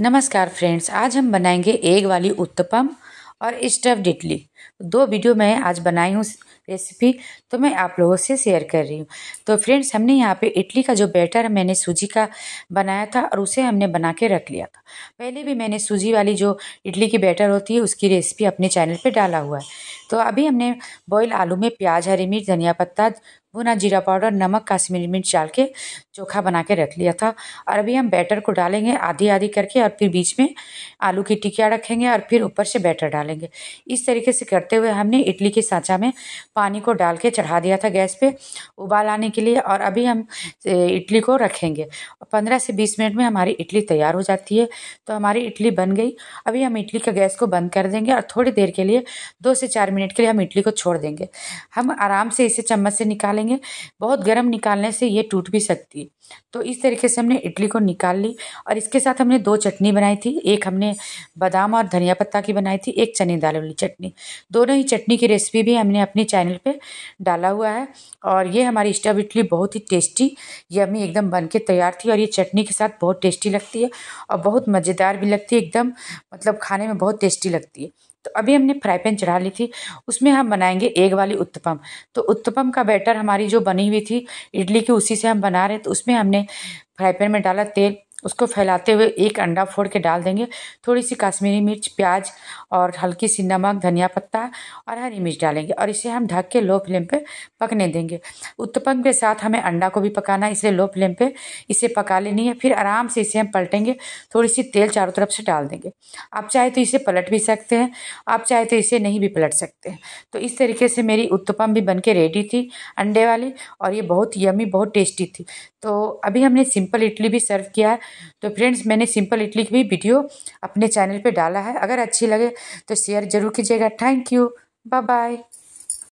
नमस्कार फ्रेंड्स आज हम बनाएंगे एग वाली उत्तपम और स्टफ्ड इडली दो वीडियो मैं आज बनाई हूँ रेसिपी तो मैं आप लोगों से शेयर कर रही हूँ तो फ्रेंड्स हमने यहाँ पे इडली का जो बैटर है मैंने सूजी का बनाया था और उसे हमने बना के रख लिया था पहले भी मैंने सूजी वाली जो इडली की बैटर होती है उसकी रेसिपी अपने चैनल पर डाला हुआ है तो अभी हमने बॉयल आलू में प्याज हरी मिर्च धनिया पत्ता भुना जीरा पाउडर नमक काश्मीरी मिर्च डाल के चोखा बना के रख लिया था और अभी हम बैटर को डालेंगे आधी आधी करके और फिर बीच में आलू की टिकिया रखेंगे और फिर ऊपर से बैटर डालेंगे इस तरीके से करते हुए हमने इडली के सांचा में पानी को डाल के चढ़ा दिया था गैस पे उबाल आने के लिए और अभी हम इडली को रखेंगे और पंद्रह से बीस मिनट में हमारी इडली तैयार हो जाती है तो हमारी इडली बन गई अभी हम इडली का गैस को बंद कर देंगे और थोड़ी देर के लिए दो से चार मिनट के लिए हम इडली को छोड़ देंगे हम आराम से इसे चम्मच से निकालेंगे निकालेंगे बहुत गर्म निकालने से ये टूट भी सकती है तो इस तरीके से हमने इडली को निकाल ली और इसके साथ हमने दो चटनी बनाई थी एक हमने बादाम और धनिया पत्ता की बनाई थी एक चने दाल वाली चटनी दोनों ही चटनी की रेसिपी भी हमने अपने चैनल पर डाला हुआ है और ये हमारी स्टव इडली बहुत ही टेस्टी ये हमें एकदम बन के तैयार थी और ये चटनी के साथ बहुत टेस्टी लगती है और बहुत मज़ेदार भी लगती है एकदम मतलब खाने में बहुत टेस्टी लगती है तो अभी हमने फ्राई पैन चढ़ा ली थी उसमें हम बनाएंगे एग वाली उत्तपम तो उत्तपम का बैटर हमारी जो बनी हुई थी इडली की उसी से हम बना रहे तो उसमें हमने फ्राई पैन में डाला तेल उसको फैलाते हुए एक अंडा फोड़ के डाल देंगे थोड़ी सी कश्मीरी मिर्च प्याज और हल्की सी नमक धनिया पत्ता और हरी मिर्च डालेंगे और इसे हम ढक के लो फ्लेम पे पकने देंगे उत्तपम के साथ हमें अंडा को भी पकाना है इसलिए लो फ्लेम पे इसे पका लेनी है फिर आराम से इसे हम पलटेंगे थोड़ी सी तेल चारों तरफ से डाल देंगे आप चाहे तो इसे पलट भी सकते हैं आप चाहे तो इसे नहीं भी पलट सकते हैं तो इस तरीके से मेरी उत्तपम भी बन के रेडी थी अंडे वाली और ये बहुत यमी बहुत टेस्टी थी तो अभी हमने सिंपल इडली भी सर्व किया है तो फ्रेंड्स मैंने सिंपल इडली की भी वीडियो अपने चैनल पर डाला है अगर अच्छी लगे तो शेयर जरूर कीजिएगा थैंक यू बाय बाय